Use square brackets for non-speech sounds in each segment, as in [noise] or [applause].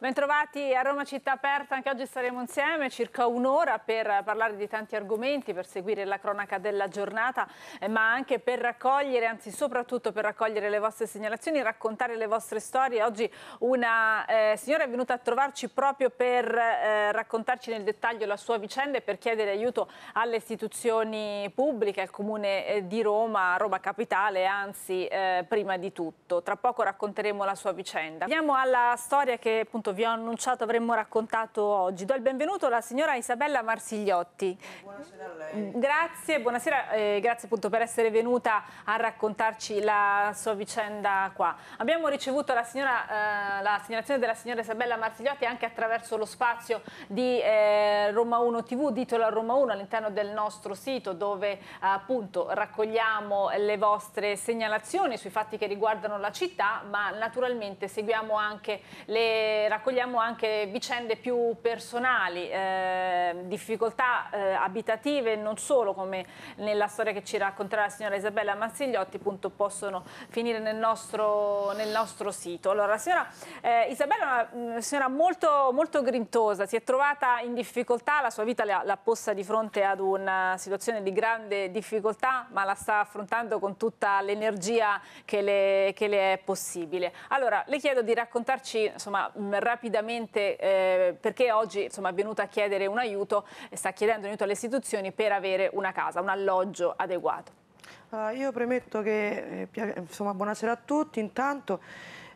Bentrovati a Roma Città Aperta, anche oggi saremo insieme circa un'ora per parlare di tanti argomenti, per seguire la cronaca della giornata, eh, ma anche per raccogliere, anzi soprattutto per raccogliere le vostre segnalazioni, raccontare le vostre storie. Oggi una eh, signora è venuta a trovarci proprio per eh, raccontarci nel dettaglio la sua vicenda e per chiedere aiuto alle istituzioni pubbliche, al Comune eh, di Roma, Roma Capitale, anzi eh, prima di tutto. Tra poco racconteremo la sua vicenda. Andiamo alla storia che appunto appunto certo, vi ho annunciato avremmo raccontato oggi. Do il benvenuto alla signora Isabella Marsigliotti. Buonasera a lei. Mm, grazie, buonasera, eh, grazie appunto per essere venuta a raccontarci la sua vicenda qua. Abbiamo ricevuto la, signora, eh, la segnalazione della signora Isabella Marsigliotti anche attraverso lo spazio di eh, Roma 1 TV, titolo a Roma 1 all'interno del nostro sito dove appunto raccogliamo le vostre segnalazioni sui fatti che riguardano la città ma naturalmente seguiamo anche le raccomandazioni raccogliamo anche vicende più personali, eh, difficoltà eh, abitative non solo come nella storia che ci racconterà la signora Isabella Mazzigliotti appunto possono finire nel nostro, nel nostro sito. Allora la signora eh, Isabella è una mm, signora molto, molto, grintosa, si è trovata in difficoltà, la sua vita l'ha posta di fronte ad una situazione di grande difficoltà ma la sta affrontando con tutta l'energia che, che le, è possibile. Allora le chiedo di raccontarci insomma, rapidamente eh, perché oggi insomma, è venuta a chiedere un aiuto, e sta chiedendo aiuto alle istituzioni per avere una casa, un alloggio adeguato. Allora, eh, io premetto che, eh, insomma, buonasera a tutti, intanto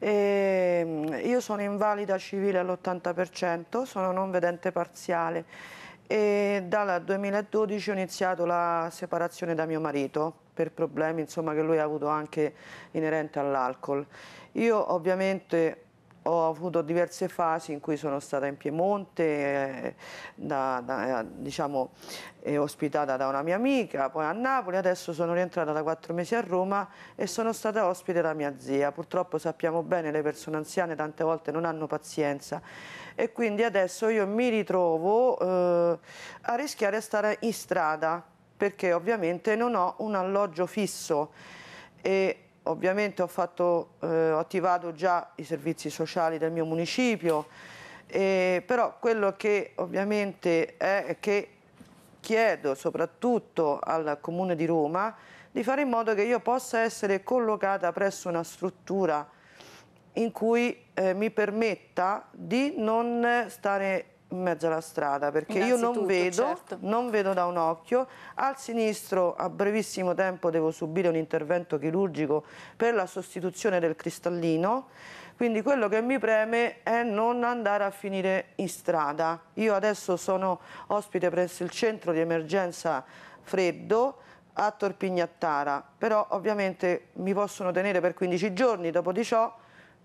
eh, io sono invalida civile all'80%, sono non vedente parziale e dal 2012 ho iniziato la separazione da mio marito per problemi insomma, che lui ha avuto anche inerente all'alcol. Io ovviamente ho avuto diverse fasi in cui sono stata in Piemonte, eh, da, da, eh, diciamo, eh, ospitata da una mia amica, poi a Napoli, adesso sono rientrata da quattro mesi a Roma e sono stata ospite da mia zia. Purtroppo sappiamo bene le persone anziane tante volte non hanno pazienza e quindi adesso io mi ritrovo eh, a rischiare di stare in strada perché ovviamente non ho un alloggio fisso. E, ovviamente ho, fatto, eh, ho, attivato già i servizi sociali del mio municipio, eh, però quello che ovviamente è che chiedo soprattutto al Comune di Roma di fare in modo che io possa essere collocata presso una struttura in cui eh, mi permetta di non stare in mezzo alla strada perché io non vedo, certo. non vedo da un occhio, al sinistro a brevissimo tempo devo subire un intervento chirurgico per la sostituzione del cristallino, quindi quello che mi preme è non andare a finire in strada. Io adesso sono ospite presso il centro di emergenza freddo, a Torpignattara, però ovviamente mi possono tenere per 15 giorni, dopo di ciò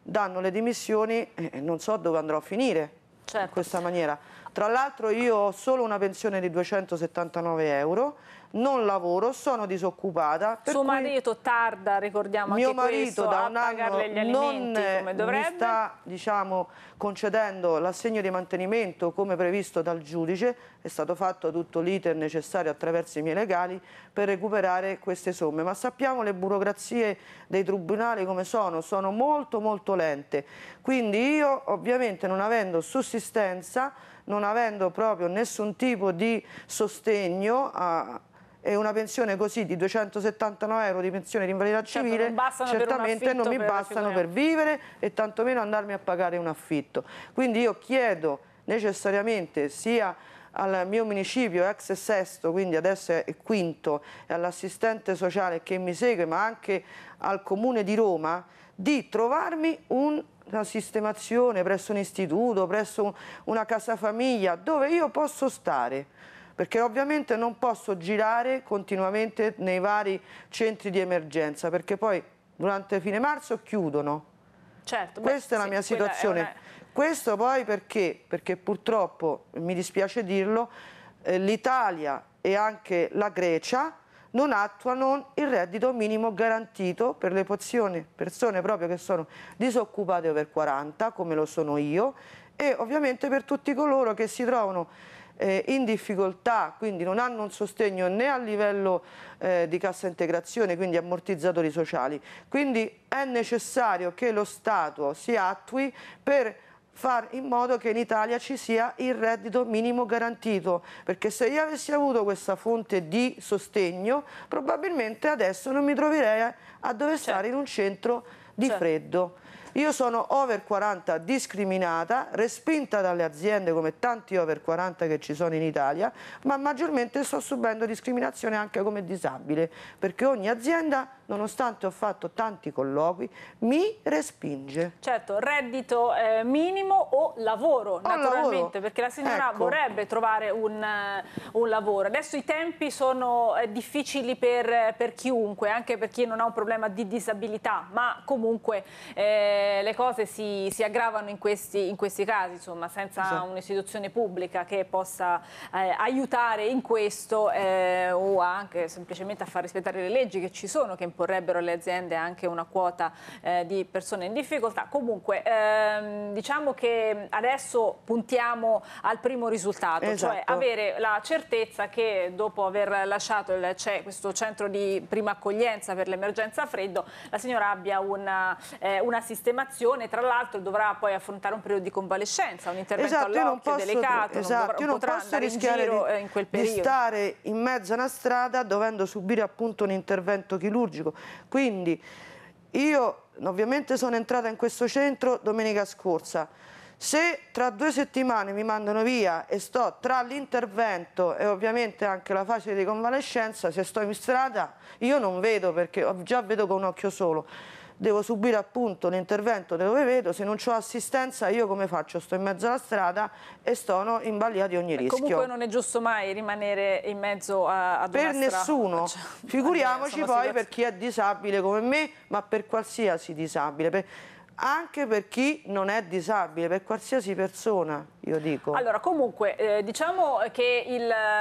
danno le dimissioni e non so dove andrò a finire certo. in questa maniera. Tra l'altro io ho solo una pensione di 279 euro, non lavoro, sono disoccupata. Suo marito tarda, ricordiamo mio anche questo, da un a pagarle gli alimenti come dovrebbe. Mi sta diciamo, concedendo l'assegno di mantenimento come previsto dal giudice, è stato fatto tutto l'iter necessario attraverso i miei legali per recuperare queste somme, ma sappiamo le burocrazie dei tribunali come sono, sono molto molto lente, quindi io ovviamente non avendo sussistenza non avendo proprio nessun tipo di sostegno a, e una pensione così di 279 euro di pensione di invalidità certo, civile non certamente non mi per bastano per vivere e tantomeno andarmi a pagare un affitto. Quindi io chiedo necessariamente sia al mio municipio ex sesto, quindi adesso è quinto, e all'assistente sociale che mi segue, ma anche al comune di Roma, di trovarmi un una sistemazione presso un istituto, presso un, una casa famiglia, dove io posso stare perché ovviamente non posso girare continuamente nei vari centri di emergenza, perché poi durante fine marzo chiudono. Certo, Questa beh, è la mia situazione. Una... Questo poi perché? Perché purtroppo, mi dispiace dirlo, eh, l'Italia e anche la Grecia non attuano il reddito minimo garantito per le pozioni, persone proprio che sono disoccupate over 40, come lo sono io, e ovviamente per tutti coloro che si trovano eh, in difficoltà, quindi non hanno un sostegno né a livello eh, di cassa integrazione, quindi ammortizzatori sociali. Quindi è necessario che lo Stato si attui per far in modo che in Italia ci sia il reddito minimo garantito, perché se io avessi avuto questa fonte di sostegno, probabilmente adesso non mi troverei a dover certo. stare in un centro di certo. freddo. Io sono over 40 discriminata, respinta dalle aziende come tanti over 40 che ci sono in Italia, ma maggiormente sto subendo discriminazione anche come disabile, perché ogni azienda nonostante ho fatto tanti colloqui, mi respinge. Certo, reddito eh, minimo o lavoro, o naturalmente, lavoro. perché la signora ecco. vorrebbe trovare un, eh, un, lavoro. Adesso i tempi sono eh, difficili per, eh, per, chiunque, anche per chi non ha un problema di disabilità, ma comunque eh, le cose si, si aggravano in questi, in questi, casi, insomma, senza esatto. un'istituzione pubblica che possa eh, aiutare in questo o anche semplicemente a far rispettare le leggi che ci sono, che in imporrebbero alle aziende anche una quota eh, di persone in difficoltà. Comunque ehm, diciamo che adesso puntiamo al primo risultato, cioè esatto. cioè avere la certezza che dopo aver lasciato il, questo centro di prima accoglienza per l'emergenza freddo, la signora abbia una, eh, una sistemazione, tra l'altro dovrà poi affrontare un periodo di convalescenza, un intervento esatto, all'occhio posso, delicato, esatto, non, io non posso rischiare in giro, di, eh, in di stare in mezzo a una strada dovendo subire appunto un intervento chirurgico psichiatrico. Quindi io ovviamente sono entrata in questo centro domenica scorsa. Se tra due settimane mi mandano via e sto tra l'intervento e ovviamente anche la fase di convalescenza, se sto in strada io non vedo perché già vedo con un occhio solo devo subire appunto l'intervento dove vedo, se non ho assistenza io come faccio? Sto in mezzo alla strada e sono in balia di ogni rischio. Comunque non è giusto mai rimanere in mezzo a, ad per nessuno, [laughs] cioè, figuriamoci poi per chi è disabile come me, ma per qualsiasi disabile, per... anche per chi non è disabile, per qualsiasi persona io dico. Allora, comunque, eh, diciamo che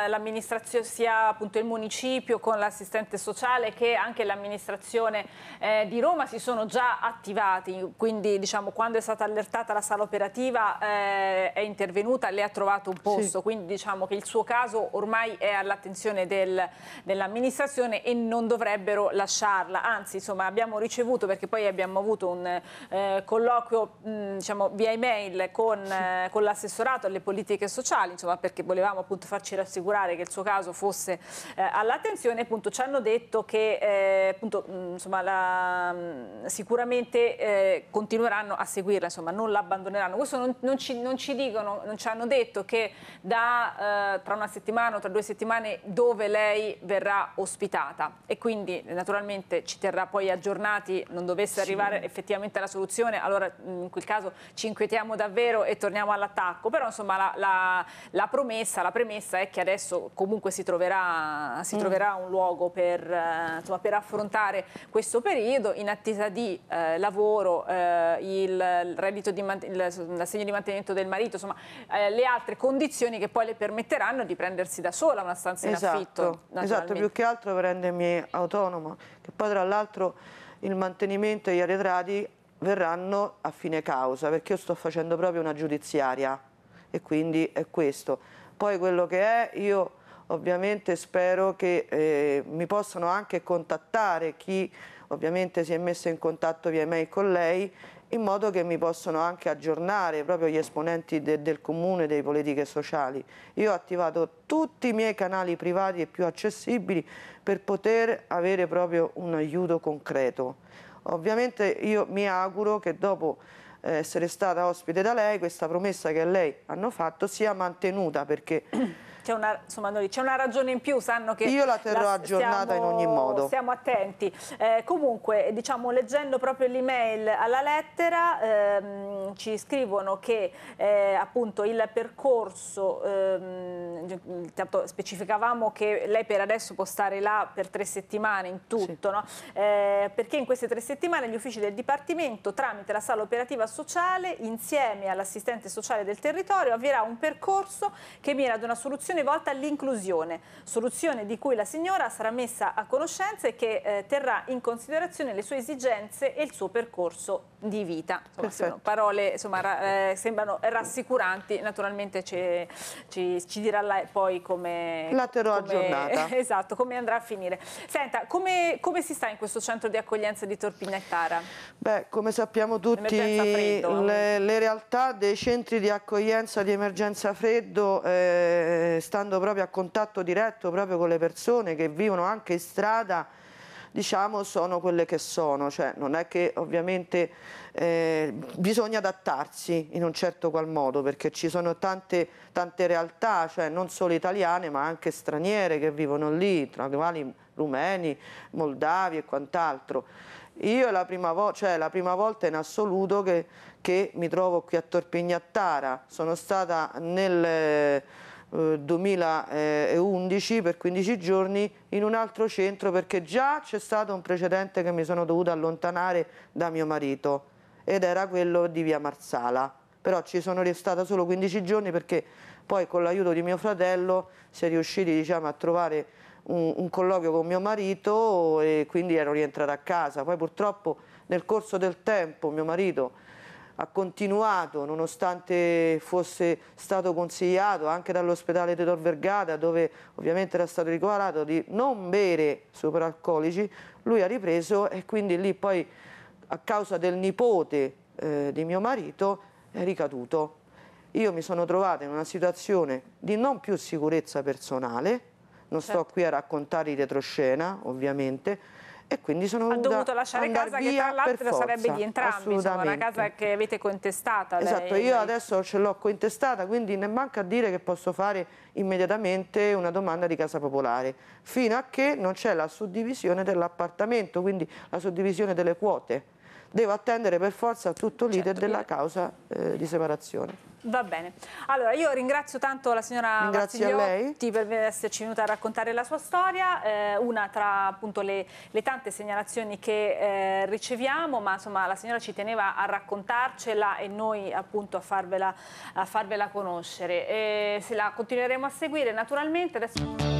l'amministrazione sia appunto il municipio con l'assistente sociale che anche l'amministrazione eh, di Roma si sono già attivati, quindi diciamo quando è stata allertata la sala operativa eh, è intervenuta, le ha trovato un posto, sì. quindi diciamo che il suo caso ormai è all'attenzione dell'amministrazione e non dovrebbero lasciarla, anzi insomma abbiamo ricevuto, perché poi abbiamo avuto un eh, colloquio mh, mm, diciamo, via email con, sì. Eh, con l'assessore assessorato alle politiche sociali, insomma, perché volevamo appunto farci rassicurare che il suo caso fosse eh, all'attenzione, appunto ci hanno detto che eh, appunto, insomma, la, sicuramente eh, continueranno a seguirla, insomma, non l'abbandoneranno. Questo non, non, ci, non, ci, dicono, non ci hanno detto che da, eh, tra una settimana o tra due settimane dove lei verrà ospitata e quindi naturalmente ci terrà poi aggiornati, non dovesse sì. arrivare effettivamente alla soluzione, allora in quel caso ci inquietiamo davvero e torniamo all'attacco attacco, però insomma la, la, la promessa, la premessa è che adesso comunque si troverà, si mm. troverà un luogo per, eh, insomma, per, affrontare questo periodo in attesa di eh, lavoro, eh, il reddito di, l'assegno di mantenimento del marito, insomma eh, le altre condizioni che poi le permetteranno di prendersi da sola una stanza in esatto, affitto. Esatto, più che altro rendermi autonoma, che poi tra l'altro il mantenimento e gli arretrati verranno a fine causa, perché io sto facendo proprio una giudiziaria e quindi è questo. Poi quello che è, io ovviamente spero che eh, mi possano anche contattare chi ovviamente si è messo in contatto via email con lei in modo che mi possano anche aggiornare proprio gli esponenti de, del comune delle politiche sociali. Io ho attivato tutti i miei canali privati e più accessibili per poter avere proprio un aiuto concreto. Ovviamente io mi auguro che dopo essere stata ospite da lei, questa promessa che a lei hanno fatto sia mantenuta perché c'è una, insomma, noi, una, ragione in più, sanno che... Io la terrò la, aggiornata siamo, in ogni modo. Siamo attenti. Eh, comunque, diciamo, leggendo proprio l'email alla lettera, ehm, ci scrivono che eh, appunto il percorso, ehm, specificavamo che lei per adesso può stare là per tre settimane in tutto, sì. no? eh, perché in queste tre settimane gli uffici del Dipartimento, tramite la sala operativa sociale, insieme all'assistente sociale del territorio, avvierà un percorso che mira ad una soluzione legislazione volta all'inclusione, soluzione di cui la signora sarà messa a conoscenza e che eh, terrà in considerazione le sue esigenze e il suo percorso di vita. Insomma, sono parole insomma, ra eh, sembrano rassicuranti, naturalmente ci, ci, ci dirà lei poi come... La terrò come, aggiornata. [laughs] Esatto, come andrà a finire. Senta, come, come, si sta in questo centro di accoglienza di Torpigna e Tara? Beh, come sappiamo tutti le, le, realtà dei centri di accoglienza di emergenza freddo eh, stando proprio a contatto diretto proprio con le persone che vivono anche in strada, diciamo, sono quelle che sono, cioè non è che ovviamente eh, bisogna adattarsi in un certo qual modo perché ci sono tante, tante realtà, cioè non solo italiane ma anche straniere che vivono lì, tra le quali rumeni, moldavi e quant'altro. Io è la prima, cioè, la prima, volta in assoluto che, che mi trovo qui a Torpignattara, sono stata nel 2011 eh, per 15 giorni in un altro centro perché già c'è stato un precedente che mi sono dovuta allontanare da mio marito ed era quello di via Marsala. Però ci sono restata solo 15 giorni perché poi con l'aiuto di mio fratello si è riusciti diciamo, a trovare un, un, colloquio con mio marito e quindi ero rientrata a casa. Poi purtroppo nel corso del tempo mio marito ha continuato nonostante fosse stato consigliato anche dall'ospedale di Tor Vergata dove ovviamente era stato ricoverato di non bere superalcolici lui ha ripreso e quindi lì poi a causa del nipote eh, di mio marito è ricaduto io mi sono trovata in una situazione di non più sicurezza personale non certo. sto qui a raccontare di retroscena ovviamente e quindi sono ha dovuto lasciare casa che tra l'altro sarebbe di entrambi, insomma, una casa che avete contestata. Lei. Esatto, io adesso ce l'ho contestata, quindi ne manca a dire che posso fare immediatamente una domanda di casa popolare, fino a che non c'è la suddivisione dell'appartamento, quindi la suddivisione delle quote devo attendere per forza tutto l'iter certo, della causa eh, di separazione. Va bene. Allora, io ringrazio tanto la signora Mazzigliotti per esserci venuta a raccontare la sua storia, eh, una tra appunto le, le tante segnalazioni che eh, riceviamo, ma insomma la signora ci teneva a raccontarcela e noi appunto a farvela, a farvela conoscere. E se la continueremo a seguire naturalmente. Adesso...